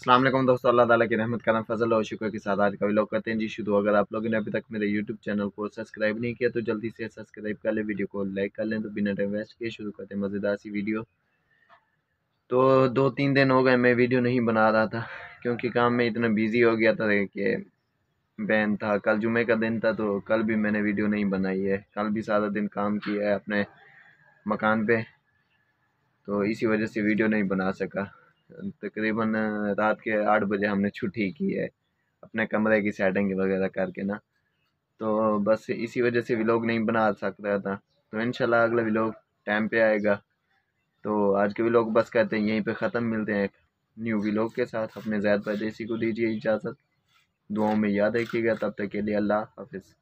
असलम दोस्तों अल्लाह ताला की रहमत करम फजल और शुक्र के साथ आज का लोग कहते हैं जी शुरू अगर आप लोगों ने अभी तक मेरे यूट्यूब चैनल को सब्सक्राइब नहीं किया तो जल्दी से सब्सक्राइब कर लें वीडियो को लाइक कर लें तो बिना टाइम वेस्ट किए शुरू करते हैं मज़ेदार सी वीडियो तो दो तीन दिन हो गए मैं वीडियो नहीं बना रहा था क्योंकि काम में इतना बिजी हो गया था कि बैन था कल जुमे का दिन था तो कल भी मैंने वीडियो नहीं बनाई है कल भी सारा दिन काम किया है अपने मकान पे तो इसी वजह से वीडियो नहीं बना सका तकरीबन रात के आठ बजे हमने छुट्टी की है अपने कमरे की सेटिंग वगैरह करके ना तो बस इसी वजह से व्लॉग नहीं बना सक रहा था तो इन अगला व्लॉग टाइम पे आएगा तो आज के व्लॉग बस करते हैं यहीं पे ख़त्म मिलते हैं एक न्यू व्लॉग के साथ अपने जैद परदेसी को दीजिए इजाज़त दुआओं में याद रखिएगा तब तक के लिए अल्लाह हाफिज़